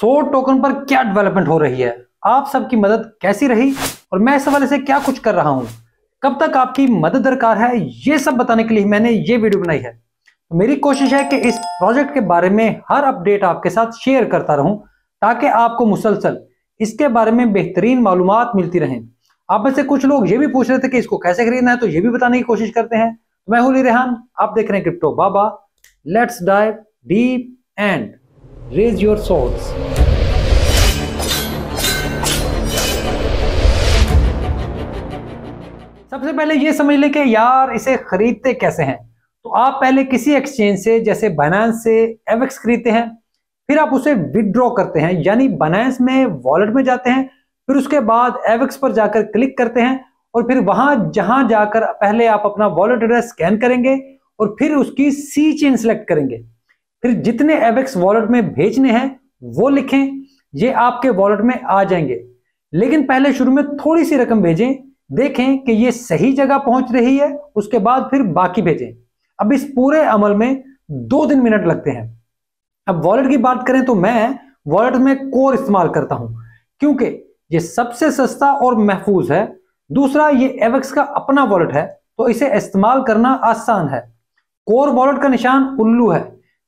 सो token पर क्या development हो रही है आप सबकी मदद कैसी रही और मैं इस हवाले से क्या कुछ कर रहा हूं कब तक आपकी मदद दरकार है ये सब बताने के लिए मैंने ये वीडियो बनाई है तो मेरी कोशिश है कि इस प्रोजेक्ट के बारे में हर अपडेट आपके साथ शेयर करता रहूं ताकि आपको मुसलसल इसके बारे में बेहतरीन मालूम मिलती रहें आप में से कुछ लोग ये भी पूछ रहे थे कि इसको कैसे खरीदना है तो ये भी बताने की कोशिश करते हैं तो मैं हूली रेहान आप देख रहे हैं Crypto Baba let's dive deep and Raise your swords. सबसे पहले ये समझ ले कि यार इसे खरीदते कैसे हैं तो आप पहले किसी एक्सचेंज से जैसे बनास से एवेक्स खरीदते हैं फिर आप उसे विदड्रॉ करते हैं यानी बनास में वॉलेट में जाते हैं फिर उसके बाद एवेक्स पर जाकर क्लिक करते हैं और फिर वहां जहां जाकर पहले आप अपना वॉलेट एड्रेस स्कैन करेंगे और फिर उसकी सी चेन सेलेक्ट करेंगे फिर जितने एवेक्स वॉलेट में भेजने हैं वो लिखें ये आपके वॉलेट में आ जाएंगे लेकिन पहले शुरू में थोड़ी सी रकम भेजें देखें कि ये सही जगह पहुंच रही है उसके बाद फिर बाकी भेजें अब इस पूरे अमल में दो दिन मिनट लगते हैं अब वॉलेट की बात करें तो मैं वॉलेट में कोर इस्तेमाल करता हूं क्योंकि ये सबसे सस्ता और महफूज है दूसरा ये एवेक्स का अपना वॉलेट है तो इसे इस्तेमाल करना आसान है कोर वॉलेट का निशान उल्लू है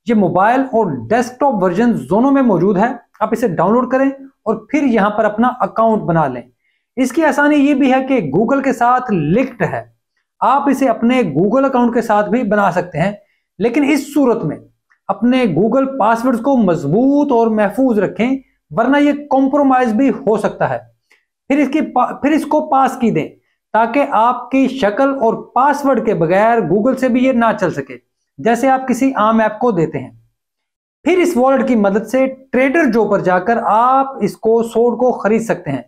ये मोबाइल और डेस्कटॉप वर्जन दोनों में मौजूद है आप इसे डाउनलोड करें और फिर यहां पर अपना अकाउंट बना लें इसकी आसानी ये भी है कि गूगल के साथ लिंक्ड है आप इसे अपने गूगल अकाउंट के साथ भी बना सकते हैं लेकिन इस सूरत में अपने गूगल पासवर्ड को मजबूत और महफूज रखें वरना ये कॉम्प्रोमाइज भी हो सकता है फिर इसकी फिर इसको पास की दें ताकि आपकी शक्ल और पासवर्ड के बगैर गूगल से भी ये ना चल सके जैसे आप किसी आम ऐप को देते हैं फिर इस वॉलेट की मदद से ट्रेडर जो पर जाकर आप इसको सोड को खरीद सकते हैं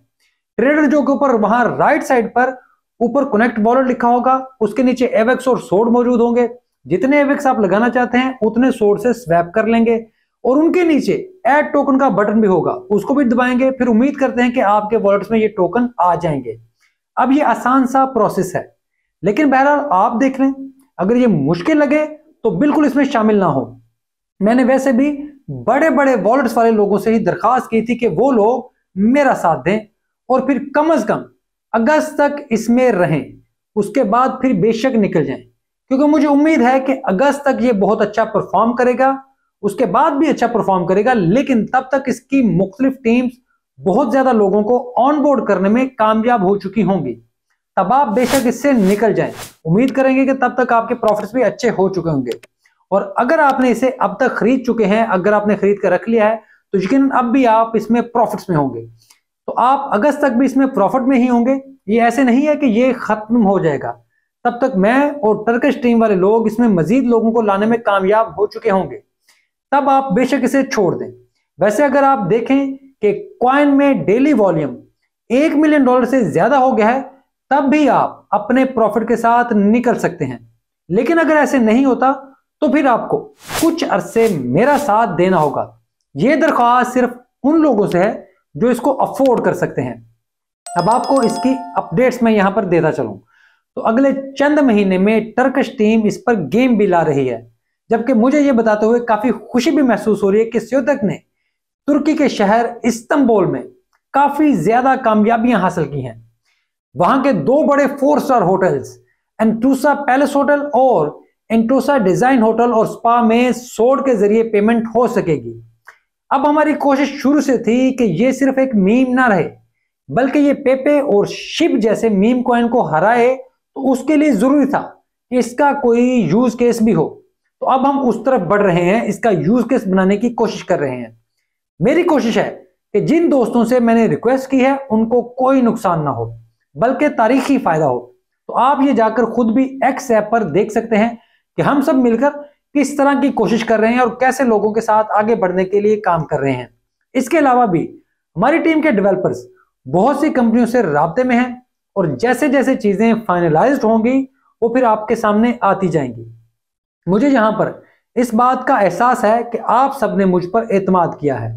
ट्रेडर जो के ऊपर वहां राइट साइड पर ऊपर कनेक्ट वॉलेट लिखा होगा उसके नीचे एवेक्स और सोड मौजूद होंगे जितने एवेक्स आप लगाना चाहते हैं उतने सोड से स्वैप कर लेंगे और उनके नीचे एड टोकन का बटन भी होगा उसको भी दबाएंगे फिर उम्मीद करते हैं कि आपके वॉलेट्स में ये टोकन आ जाएंगे अब ये आसान सा प्रोसेस है लेकिन बहरहाल आप देख लें अगर ये मुश्किल लगे तो बिल्कुल इसमें शामिल ना हो मैंने वैसे भी बड़े बड़े वॉलेट्स वाले लोगों से ही दरखास्त की थी कि वो लोग मेरा साथ दें और फिर कम अज कम अगस्त तक इसमें रहें उसके बाद फिर बेशक निकल जाएं क्योंकि मुझे उम्मीद है कि अगस्त तक ये बहुत अच्छा परफॉर्म करेगा उसके बाद भी अच्छा परफॉर्म करेगा लेकिन तब तक इसकी मुख्तलिफ टीम्स बहुत ज्यादा लोगों को ऑन बोर्ड करने में कामयाब हो चुकी होंगी तब आप बेशक इससे निकल जाएं उम्मीद करेंगे कि तब तक आपके प्रॉफिट्स भी अच्छे हो चुके होंगे और अगर आपने इसे अब तक खरीद चुके हैं अगर आपने खरीद कर रख लिया है तो यकीन अब भी आप इसमें प्रॉफिट्स में होंगे तो आप अगस्त तक भी इसमें प्रॉफिट में ही होंगे ये ऐसे नहीं है कि ये खत्म हो जाएगा तब तक मैं और टर्किश टीम वाले लोग इसमें मजीद लोगों को लाने में कामयाब हो चुके होंगे तब आप बेशक इसे छोड़ दें वैसे अगर आप देखें कि क्वाइन में डेली वॉल्यूम एक मिलियन डॉलर से ज्यादा हो गया है तब भी आप अपने प्रॉफिट के साथ निकल सकते हैं लेकिन अगर ऐसे नहीं होता तो फिर आपको कुछ अरसे मेरा साथ देना होगा यह दरख्वास्त सिर्फ उन लोगों से है जो इसको अफोर्ड कर सकते हैं अब आपको इसकी अपडेट्स में यहां पर देता चलूं तो अगले चंद महीने में टर्कश टीम इस पर गेम भी ला रही है जबकि मुझे ये बताते हुए काफी खुशी भी महसूस हो रही है कि स्योतक ने तुर्की के शहर इस्तंबोल में काफी ज्यादा कामयाबियां हासिल की हैं वहां के दो बड़े फोर स्टार होटल्स एंटूसा पैलेस होटल और एंटोसा डिजाइन होटल और स्पा में सोड के जरिए पेमेंट हो सकेगी अब हमारी कोशिश शुरू से थी कि ये सिर्फ एक मीम ना रहे बल्कि ये पेपे और शिप जैसे मीम कॉइन को हराए तो उसके लिए जरूरी था कि इसका कोई यूज केस भी हो तो अब हम उस तरफ बढ़ रहे हैं इसका यूज केस बनाने की कोशिश कर रहे हैं मेरी कोशिश है कि जिन दोस्तों से मैंने रिक्वेस्ट की है उनको कोई नुकसान ना हो बल्कि तारीखी फायदा हो तो आप ये जाकर खुद भी एक्स ऐप पर देख सकते हैं कि हम सब मिलकर किस तरह की कोशिश कर रहे हैं और कैसे लोगों के साथ आगे बढ़ने के लिए काम कर रहे हैं इसके अलावा भी हमारी टीम के डेवलपर्स बहुत सी कंपनियों से रबते में हैं और जैसे जैसे चीजें फाइनलाइज होंगी वो फिर आपके सामने आती जाएंगी मुझे यहाँ पर इस बात का एहसास है कि आप सबने मुझ पर एतमाद किया है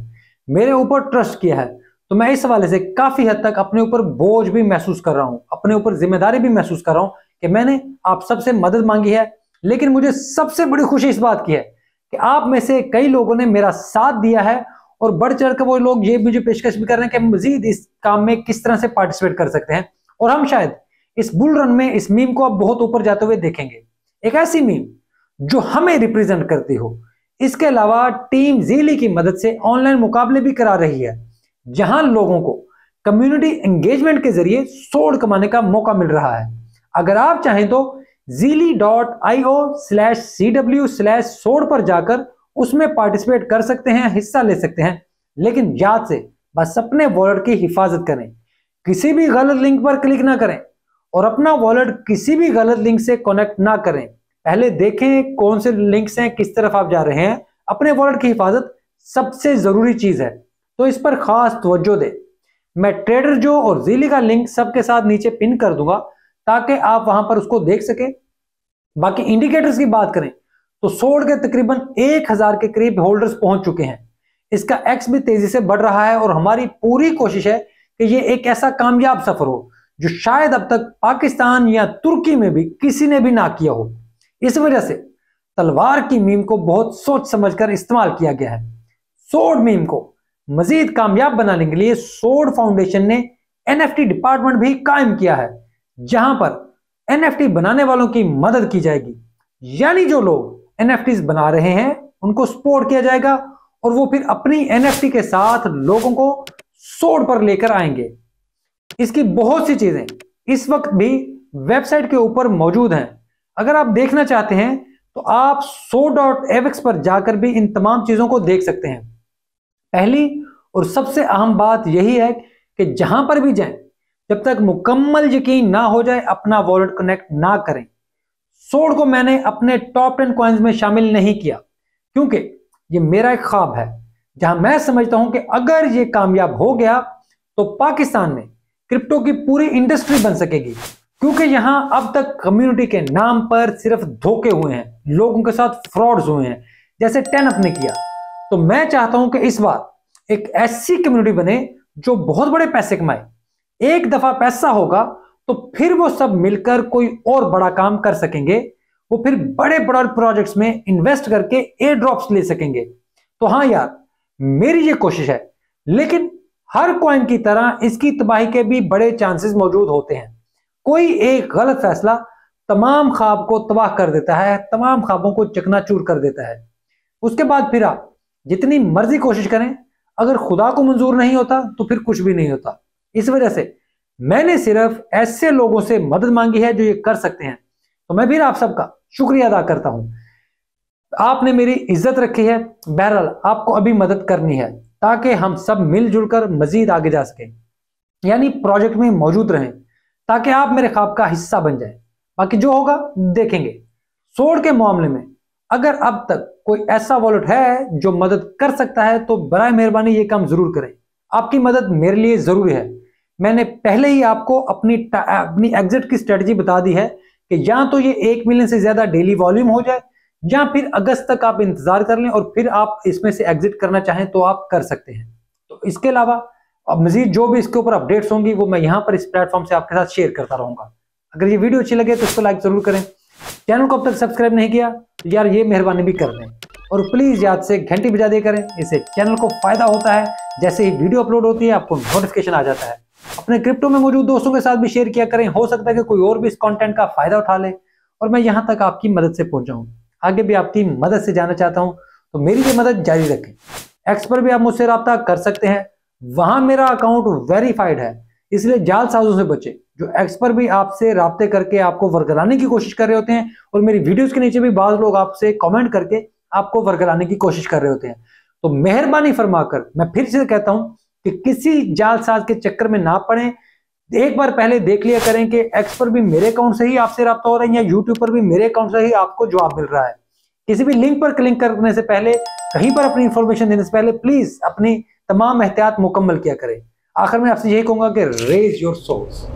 मेरे ऊपर ट्रस्ट किया है तो मैं इस हवाले से काफी हद तक अपने ऊपर बोझ भी महसूस कर रहा हूं अपने ऊपर जिम्मेदारी भी महसूस कर रहा हूं कि मैंने आप सबसे मदद मांगी है लेकिन मुझे सबसे बड़ी खुशी इस बात की है कि आप में से कई लोगों ने मेरा साथ दिया है और बढ़ चढ़ कर वो लोग ये मुझे पेशकश भी कर रहे हैं कि मजीद इस काम में किस तरह से पार्टिसिपेट कर सकते हैं और हम शायद इस बुल रन में इस मीम को आप बहुत ऊपर जाते हुए देखेंगे एक ऐसी मीम जो हमें रिप्रेजेंट करती हो इसके अलावा टीम जीली की मदद से ऑनलाइन मुकाबले भी करा रही है जहां लोगों को कम्युनिटी एंगेजमेंट के जरिए सोड कमाने का मौका मिल रहा है अगर आप चाहें तो जीली dot I O slash C W slash सोड पर जाकर उसमें पार्टिसिपेट कर सकते हैं हिस्सा ले सकते हैं लेकिन याद से बस अपने वॉलेट की हिफाजत करें किसी भी गलत लिंक पर क्लिक ना करें और अपना वॉलेट किसी भी गलत लिंक से कनेक्ट ना करें पहले देखें कौन से लिंक्स हैं किस तरफ आप जा रहे हैं अपने वॉलेट की हिफाजत सबसे जरूरी चीज है तो इस पर खास तवज्जो दें मैं ट्रेडर जो और जीली का लिंक सबके साथ नीचे पिन कर दूंगा ताकि आप वहां पर उसको देख सकें बाकी इंडिकेटर्स की बात करें तो सोड के तकरीबन एक हजार के करीब होल्डर्स पहुंच चुके हैं इसका एक्स भी तेजी से बढ़ रहा है और हमारी पूरी कोशिश है कि ये एक ऐसा कामयाब सफर हो जो शायद अब तक पाकिस्तान या तुर्की में भी किसी ने भी ना किया हो इस वजह से तलवार की मीम को बहुत सोच समझकर इस्तेमाल किया गया है सोड मीम को मजीद कामयाब बनाने के लिए सोड फाउंडेशन ने एनएफटी डिपार्टमेंट भी कायम किया है जहां पर एनएफटी बनाने वालों की मदद की जाएगी यानी जो लोग एनएफटीज बना रहे हैं उनको सपोर्ट किया जाएगा और वो फिर अपनी एनएफटी के साथ लोगों को सोड पर लेकर आएंगे इसकी बहुत सी चीजें इस वक्त भी वेबसाइट के ऊपर मौजूद हैं अगर आप देखना चाहते हैं तो आप सो डॉट पर जाकर भी इन तमाम चीजों को देख सकते हैं पहली और सबसे अहम बात यही है कि जहां पर भी जाएं जब तक मुकम्मल यकीन ना हो जाए अपना वॉलेट कनेक्ट ना करें सोड को मैंने अपने टॉप टेन क्वाइंस में शामिल नहीं किया क्योंकि ये मेरा एक ख्वाब है जहां मैं समझता हूं कि अगर ये कामयाब हो गया तो पाकिस्तान में क्रिप्टो की पूरी इंडस्ट्री बन सकेगी क्योंकि यहां अब तक कम्युनिटी के नाम पर सिर्फ धोखे हुए हैं लोगों के साथ फ्रॉड्स हुए हैं जैसे टेन ने किया तो मैं चाहता हूं कि इस बार एक ऐसी कम्युनिटी बने जो बहुत बड़े पैसे कमाए एक दफा पैसा होगा तो फिर वो सब मिलकर कोई और बड़ा काम कर सकेंगे वो फिर बड़े बड़े प्रोजेक्ट्स में इन्वेस्ट करके एयर ड्रॉप्स ले सकेंगे तो हाँ यार मेरी ये कोशिश है लेकिन हर कॉइन की तरह इसकी तबाही के भी बड़े चांसेस मौजूद होते हैं कोई एक गलत फैसला तमाम ख्वाब को तबाह कर देता है तमाम ख्वाबों को चकनाचूर कर देता है उसके बाद फिर आप जितनी मर्जी कोशिश करें अगर खुदा को मंजूर नहीं होता तो फिर कुछ भी नहीं होता इस वजह से मैंने सिर्फ ऐसे लोगों से मदद मांगी है जो ये कर सकते हैं तो मैं फिर आप सबका शुक्रिया अदा करता हूं आपने मेरी इज्जत रखी है बहरहाल आपको अभी मदद करनी है ताकि हम सब मिलजुल कर मजीद आगे जा सकें यानी प्रोजेक्ट में मौजूद रहें ताकि आप मेरे ख्वाब का हिस्सा बन जाए बाकी जो होगा देखेंगे सोड़ के मामले में अगर अब तक कोई ऐसा वॉलेट है जो मदद कर सकता है तो बर मेहरबानी ये काम जरूर करें आपकी मदद मेरे लिए जरूरी है मैंने पहले ही आपको अपनी अपनी एग्जिट की स्ट्रेटजी बता दी है कि या तो ये एक मिलियन से ज्यादा डेली वॉल्यूम हो जाए या फिर अगस्त तक आप इंतजार कर लें और फिर आप इसमें से एग्जिट करना चाहें तो आप कर सकते हैं तो इसके अलावा अब मजीद जो भी इसके ऊपर अपडेट्स होंगी वो मैं यहां पर इस प्लेटफॉर्म से आपके साथ शेयर करता रहूंगा अगर ये वीडियो अच्छी लगे तो इसको लाइक जरूर करें चैनल को अब तक सब्सक्राइब नहीं किया तो यार ये मेहरबानी भी कर दें और प्लीज़ याद से घंटी बजा दे करें इससे चैनल को फायदा होता है जैसे ही वीडियो अपलोड होती है आपको नोटिफिकेशन आ जाता है अपने क्रिप्टो में मौजूद दोस्तों के साथ भी शेयर किया करें हो सकता है कि कोई और भी इस कंटेंट का फायदा उठा ले और मैं यहां तक आपकी मदद से पहुंचाऊं आगे भी आपकी मदद से जाना चाहता हूं तो मेरी ये मदद जारी रखें एक्सपर्ट भी आप मुझसे रब्ता कर सकते हैं वहां मेरा अकाउंट वेरीफाइड है इसलिए जाल साजों से बचे जो एक्सपर्ट भी आपसे रबते करके आपको वरगलाने की कोशिश कर रहे होते हैं और मेरी वीडियोस के नीचे भी बाद लोग आपसे कमेंट करके आपको वरगलाने की कोशिश कर रहे होते हैं तो मेहरबानी फरमाकर मैं फिर से कहता हूं कि किसी साज के चक्कर में ना पड़े एक बार पहले देख लिया करें कि एक्सपर्ट भी मेरे अकाउंट से ही आपसे रब्ता हो रहा है या यूट्यूब पर भी मेरे अकाउंट से ही आपको जवाब मिल रहा है किसी भी लिंक पर क्लिक करने से पहले कहीं पर अपनी इंफॉर्मेशन देने से पहले प्लीज अपनी तमाम एहतियात मुकम्मल किया करें आखिर में आपसे यही कहूँगा कि रेज योर सोर्स